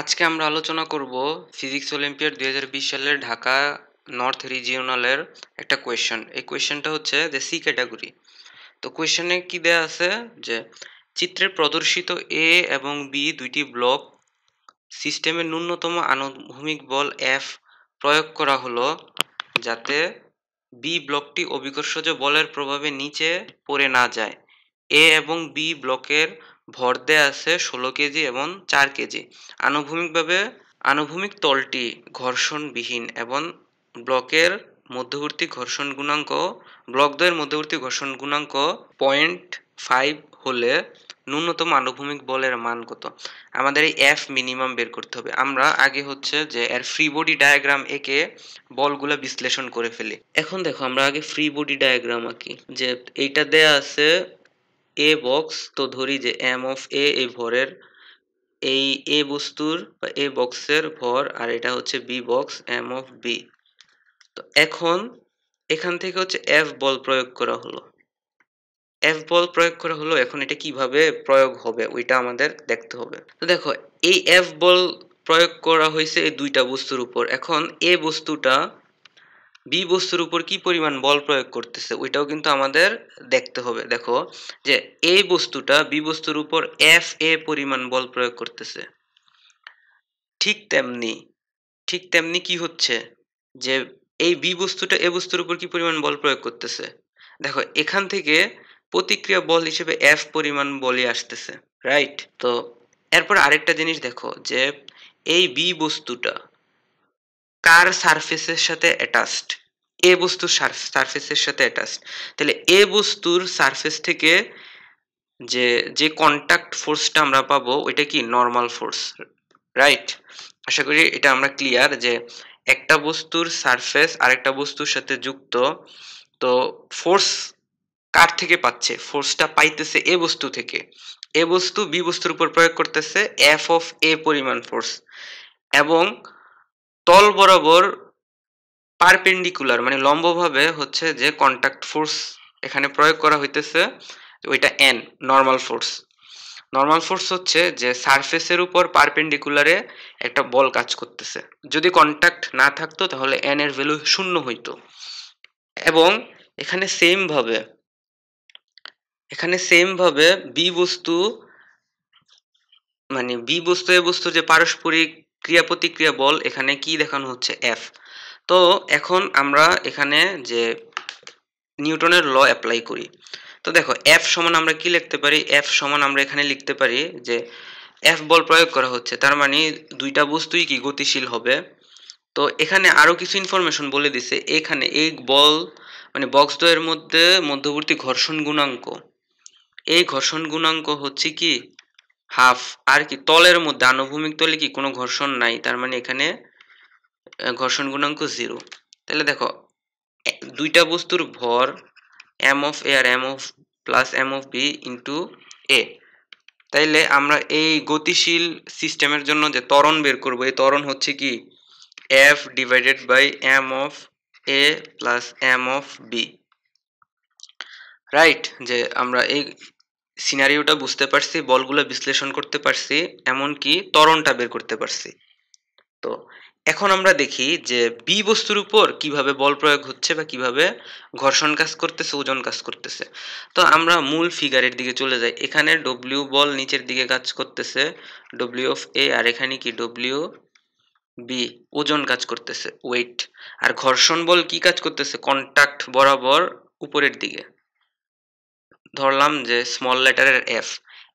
আজকে আমরা আলোচনা করব ফিজিক্স অলিম্পিয়াড দুই সালের ঢাকা নর্থ রিজিওনালের একটা কোয়েশ্চেন এই কোয়েশ্চেনটা হচ্ছে যে সি ক্যাটাগরি তো কোয়েশ্চেনে কি দেয়া আছে যে চিত্রে প্রদর্শিত এ এবং বি দুইটি ব্লক সিস্টেমের ন্যূনতম আনুভূমিক বল এফ প্রয়োগ করা হলো যাতে বি ব্লকটি অভিকর্ষজ বলের প্রভাবে নিচে পড়ে না যায় এ এবং বি ব্লকের ভর দেয়া আছে ষোলো কেজি এবং চার কেজি আনুভূমিকভাবে আনুভূমিক তলটি ঘর্ষণবিহীন এবং ব্লকের মধ্যবর্তী ঘর্ষণ গুণাঙ্ক ব্লক দ্বয়ের মধ্যবর্তী ঘর্ষণ গুণাঙ্ক পয়েন্ট ফাইভ হলে ন্যূনতম আনুভূমিক বলের মান কত আমাদের এই এফ মিনিমাম বের করতে হবে আমরা আগে হচ্ছে যে এর ফ্রি বডি ডায়াগ্রাম একে বলগুলো বিশ্লেষণ করে ফেলি এখন দেখো আমরা আগে ফ্রি বডি ডায়াগ্রাম আঁকি যে এইটা দেয়া আছে এ বক্স তো ধরি যে এম অফ এ এই ভরের এই এ বস্তুর বা এ বক্সের ভর আর এটা হচ্ছে B box M of B তো এখন এখান থেকে হচ্ছে এফ বল প্রয়োগ করা হলো এফ বল প্রয়োগ করা হলো এখন এটা কিভাবে প্রয়োগ হবে ওইটা আমাদের দেখতে হবে তো দেখো এই এফ বল প্রয়োগ করা হয়েছে এই দুইটা বস্তুর উপর এখন এ বস্তুটা বি বস্তুর উপর কি পরিমাণ বল প্রয়োগ করতেছে ওইটাও কিন্তু আমাদের দেখতে হবে দেখো যে এই বস্তুটা বি বস্তুর উপর এফ এ পরিমাণ বল প্রয়োগ করতেছে ঠিক তেমনি ঠিক তেমনি কি হচ্ছে যে এই বি বস্তুটা এ বস্তুর উপর কি পরিমাণ বল প্রয়োগ করতেছে দেখো এখান থেকে প্রতিক্রিয়া বল হিসেবে এফ পরিমাণ বলই আসতেছে রাইট তো এরপর আরেকটা জিনিস দেখো যে এই বি বস্তুটা কার সারফেসের সাথে অ্যাটাচড এ বস্তুর সারফেসের সাথে অ্যাটাচড তাহলে এ বস্তুর সারফেস থেকে যে যে কন্ট্যাক্ট ফোর্সটা আমরা পাবো ওইটা কি নর্মাল ফোর্স রাইট আশা করি এটা আমরা ক্লিয়ার যে একটা বস্তুর সারফেস আরেকটা বস্তুর সাথে যুক্ত তো ফোর্স কার থেকে পাচ্ছে ফোর্সটা পাইতেছে এ বস্তু থেকে এ বস্তু বি বস্তুর উপর প্রয়োগ করতেছে এফ অফ এ পরিমাণ ফোর্স এবং তল বরাবর পারপেন্ডিকুলার মানে লম্বভাবে হচ্ছে যে কন্ট্যাক্ট ফোর্স এখানে প্রয়োগ করা হইতেছে ওইটা N normal force normal force হচ্ছে যে সারফেসের উপর পারপেন্ডিকুলারে একটা বল কাজ করতেছে যদি কন্ট্যাক্ট না থাকতো তাহলে এন এর ভ্যালু শূন্য হইতো এবং এখানে সেমভাবে এখানে সেমভাবে বি বস্তু মানে বি বস্তু এ বস্তু যে পারস্পরিক ক্রিয়া প্রতিক্রিয়া বল এখানে কি দেখানো হচ্ছে এফ তো এখন আমরা এখানে যে নিউটনের ল অ্যাপ্লাই করি তো দেখো এফ সমান আমরা কি লিখতে পারি এফ সমান আমরা এখানে লিখতে পারি যে এফ বল প্রয়োগ করা হচ্ছে তার মানে দুইটা বস্তুই কি গতিশীল হবে তো এখানে আরও কিছু ইনফরমেশন বলে দিছে এখানে এই বল মানে বক্স দয়ের মধ্যে মধ্যবর্তী ঘর্ষণ গুণাঙ্ক এই ঘর্ষণ গুণাঙ্ক হচ্ছে কি হাফ আর কি তলের মধ্যে আনুভূমিক তলে কি কোনো ঘর্ষণ নাই তার মানে এখানে ঘর্ষণ গুণাঙ্ক জিরো তাহলে দেখো দুইটা বস্তুর ভর এম অফ এ আর M of plus M of B into A তাইলে আমরা এই গতিশীল সিস্টেমের জন্য যে ত্বরণ বের করব এই ত্বরণ হচ্ছে কি F divided by M of A plus M of B right যে আমরা এই সিনারিওটা বুঝতে পারছি বলগুলো বিশ্লেষণ করতে পারছি এমনকি তরণটা বের করতে পারছি তো এখন আমরা দেখি যে বি বস্তুর উপর কিভাবে বল প্রয়োগ হচ্ছে বা কিভাবে ঘর্ষণ কাজ করতেছে ওজন কাজ করতেছে তো আমরা মূল ফিগারের দিকে চলে যাই এখানে ডব্লিউ বল নিচের দিকে কাজ করতেছে ডব্লিউ অফ এ আর এখানে কি ডব্লিউ বি ওজন কাজ করতেছে ওয়েট আর ঘর্ষণ বল কি কাজ করতেছে কন্টাক্ট বরাবর উপরের দিকে ধরলাম যে স্মল লেটারের এফ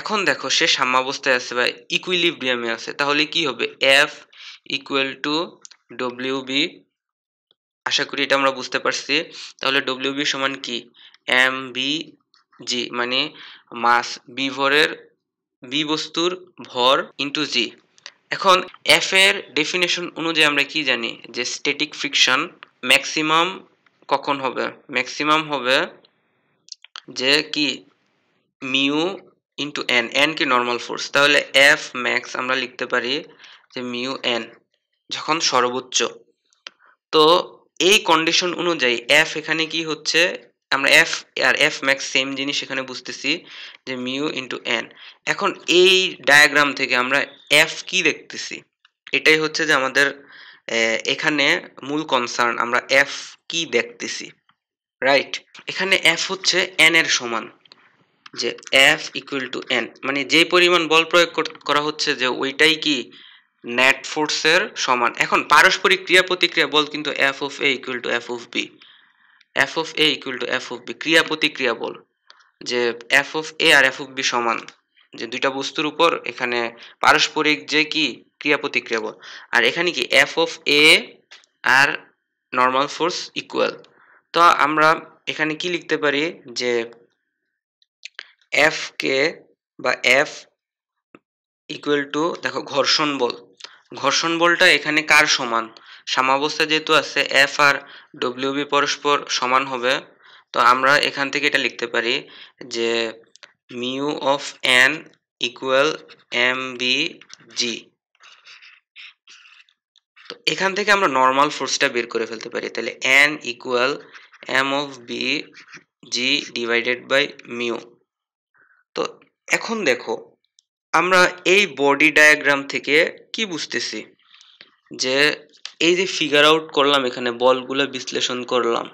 এখন দেখো সে সাম্যাবস্থায় আছে বা ইকুইলিব্রিয়ামে আছে তাহলে কি হবে F equal to W B আশা করি এটা আমরা বুঝতে পারছি তাহলে ডব্লিউ বি সমান কি এম বি জি মানে মাস বি ভরের বি বস্তুর ভর ইন্টু জি এখন এফ এর ডেফিনেশন অনুযায়ী আমরা কি জানি যে স্ট্যাটিক ফ্রিকশন ম্যাক্সিমাম কখন হবে ম্যাক্সিমাম হবে যে কি মিউ ইন্টু এন এন কি নর্মাল ফোর্স তাহলে এফ ম্যাক্স আমরা লিখতে পারি যে মিউ এন যখন সর্বোচ্চ তো এই কন্ডিশন অনুযায়ী এফ এখানে কি হচ্ছে আমরা এফ আর এফ ম্যাক্স সেম জিনিস এখানে বুঝতেছি যে মিউ ইন্টু এন এখন এই ডায়াগ্রাম থেকে আমরা এফ কি দেখতেছি এটাই হচ্ছে যে আমাদের এখানে মূল কনসার্ন আমরা এফ কি দেখতেছি রাইট এখানে এফ হচ্ছে এন এর সমান যে এফ ইকুয়াল টু এন মানে যে পরিমাণ বল প্রয়োগ করা হচ্ছে যে ওইটাই কি নেট ফোর্সের সমান এখন পারস্পরিক ক্রিয়া প্রতিক্রিয়া বল কিন্তু F of A equal to F of B F of A equal to F of B ক্রিয়া প্রতিক্রিয়া বল যে এফ অফ এ আর এফ অফ বি সমান যে দুইটা বস্তুর উপর এখানে পারস্পরিক যে কি ক্রিয়া প্রতিক্রিয়া বল আর এখানে কি এফ অফ এ আর নর্মাল ফোর্স ইকুয়াল তো আমরা এখানে কি লিখতে পারি যে এফ কে বা এফ ইকুয়াল টু দেখো ঘর্ষণ বল ঘর্ষণ বলটা এখানে কার সমান সাম্যাবস্থা যেহেতু আছে এফ আর ডব্লিউবি পরস্পর সমান হবে তো আমরা এখান থেকে এটা লিখতে পারি যে mu of N equal M B G তো এখান থেকে আমরা নর্মাল ফোর্সটা বের করে ফেলতে পারি তাহলে N equal M of B G divided by mu তো এখন দেখো আমরা এই বডি ডায়াগ্রাম থেকে কি বুঝতেছি যে এই যে ফিগার আউট করলাম এখানে বলগুলো বিশ্লেষণ করলাম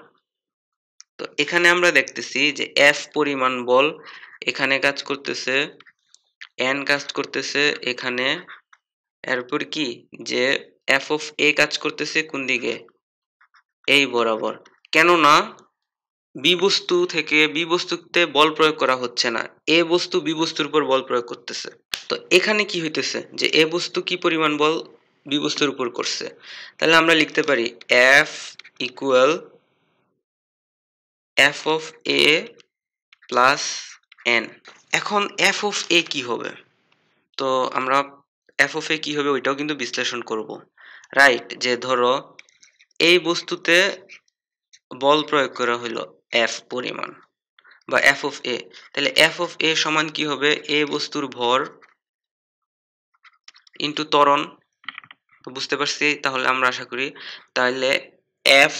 তো এখানে আমরা দেখতেছি যে এফ পরিমাণ বল এখানে কাজ করতেছে এন কাজ করতেছে এখানে এরপর কি যে এফ অফ এ কাজ করতেছে কোন দিকে এই বরাবর কেননা বি বস্তু থেকে বি বস্তুতে বল প্রয়োগ করা হচ্ছে না এ বস্তু বি বস্তুর উপর বল প্রয়োগ করতেছে তো এখানে কি হইতেছে যে এ বস্তু কি পরিমাণ বল বি বস্তুর উপর করছে তাহলে আমরা লিখতে পারি F equal F of A plus N এখন এফ অফ এ কি হবে তো আমরা এফ অফ এ কি হবে ওইটাও কিন্তু বিশ্লেষণ করব রাইট যে ধরো এই বস্তুতে বল প্রয়োগ করা হলো এফ পরিমাণ বা এফ অফ এ তাহলে এফ অফ এ সমান কি হবে এ বস্তুর ভর ইন্টু ত্বরণ বুঝতে পারছি তাহলে আমরা আশা করি তাহলে F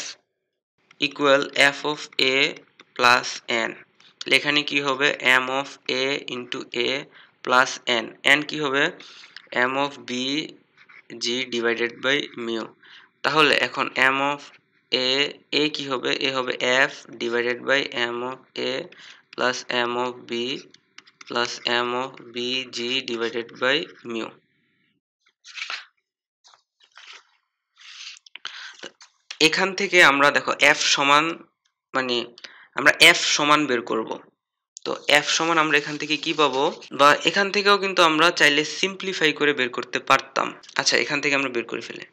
equal F of A plus N এখানে কি হবে M of A into A plus N N কি হবে M of B G divided by mu তাহলে এখন এম অফ এ এ কি হবে এ হবে F divided by M of A plus M of B plus M of B G divided by mu এখান থেকে আমরা দেখো এফ সমান মানে আমরা এফ সমান বের করব তো এফ সমান আমরা এখান থেকে কি পাবো বা এখান থেকেও কিন্তু আমরা চাইলে সিম্পলিফাই করে বের করতে পারতাম আচ্ছা এখান থেকে আমরা বের করে ফেলে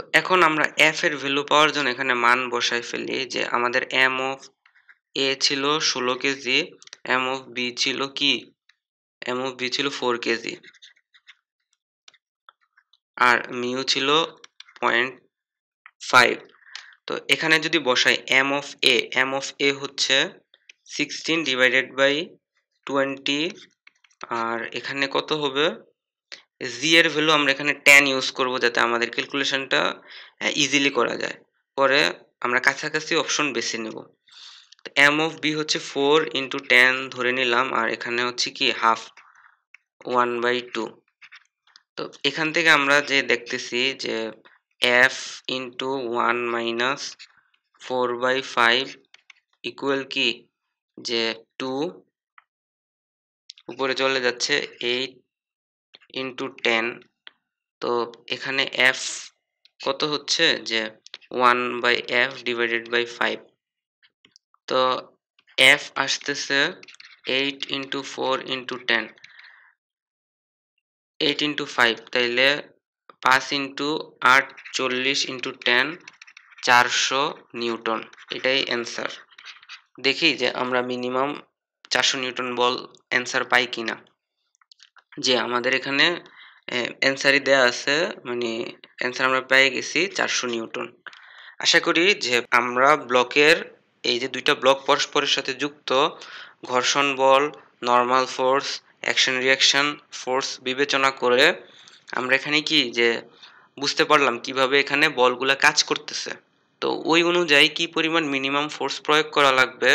তো এখন আমরা এফ এর ভ্যালু পাওয়ার জন্য এখানে মান বসাই ফেলি যে আমাদের এম অফ এ ছিল ষোলো কেজি এম অফ বি ছিল কি এম অফ বি ছিল ফোর কেজি আর মিউ ছিল পয়েন্ট ফাইভ তো এখানে যদি বসাই M of A M of A হচ্ছে সিক্সটিন ডিভাইডেড বাই টোয়েন্টি আর এখানে কত হবে জি এর ভ্যালু আমরা এখানে টেন ইউজ করব যাতে আমাদের ক্যালকুলেশনটা ইজিলি করা যায় পরে আমরা কাছাকাছি অপশন বেছে নেব তো এম অফ বি হচ্ছে ফোর ইন্টু টেন ধরে নিলাম আর এখানে হচ্ছে কি হাফ ওয়ান বাই টু তো এখান থেকে আমরা যে দেখতেছি যে F into one minus four by five equal কি যে টু উপরে চলে যাচ্ছে এইট ইন্টু টেন তো এখানে এফ কত হচ্ছে যে one by F divided by five তো এফ আসতেছে eight into four into ten eight into five তাইলে পাঁচ ইন্টু আট চল্লিশ ইন্টু টেন চারশো নিউটন এটাই অ্যান্সার দেখি যে আমরা মিনিমাম চারশো নিউটন বল অ্যান্সার পাই কিনা যে আমাদের এখানে অ্যান্সারই দেওয়া আছে মানে অ্যান্সার আমরা পেয়ে গেছি চারশো নিউটন আশা করি যে আমরা ব্লকের এই যে দুইটা ব্লক পরস্পরের সাথে যুক্ত ঘর্ষণ বল normal force action reaction force বিবেচনা করে আমরা এখানে কি যে বুঝতে পারলাম কিভাবে এখানে বলগুলা কাজ করতেছে তো ওই অনুযায়ী কি পরিমাণ মিনিমাম ফোর্স প্রয়োগ করা লাগবে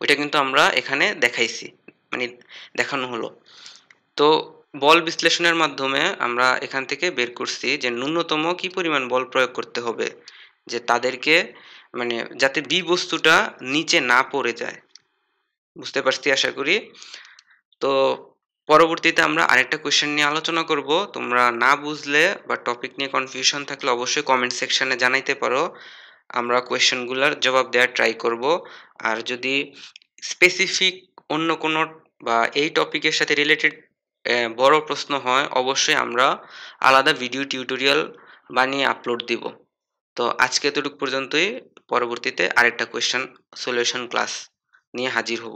ওইটা কিন্তু আমরা এখানে দেখাইছি মানে দেখানো হলো তো বল বিশ্লেষণের মাধ্যমে আমরা এখান থেকে বের করছি যে ন্যূনতম কি পরিমাণ বল প্রয়োগ করতে হবে যে তাদেরকে মানে যাতে বি বস্তুটা নিচে না পড়ে যায় বুঝতে পারছি আশা করি তো পরবর্তীতে আমরা আরেকটা কোয়েশ্চেন নিয়ে আলোচনা করব তোমরা না বুঝলে বা টপিক নিয়ে কনফিউশন থাকলে অবশ্যই কমেন্ট সেকশানে জানাইতে পারো আমরা কোয়েশ্চেনগুলোর জবাব দেওয়ার ট্রাই করব আর যদি স্পেসিফিক অন্য কোনো বা এই টপিকের সাথে রিলেটেড বড় প্রশ্ন হয় অবশ্যই আমরা আলাদা ভিডিও টিউটোরিয়াল বানিয়ে আপলোড দিব তো আজকে এতটুকু পর্যন্তই পরবর্তীতে আরেকটা কোয়েশ্চেন সলিউশন ক্লাস নিয়ে হাজির হব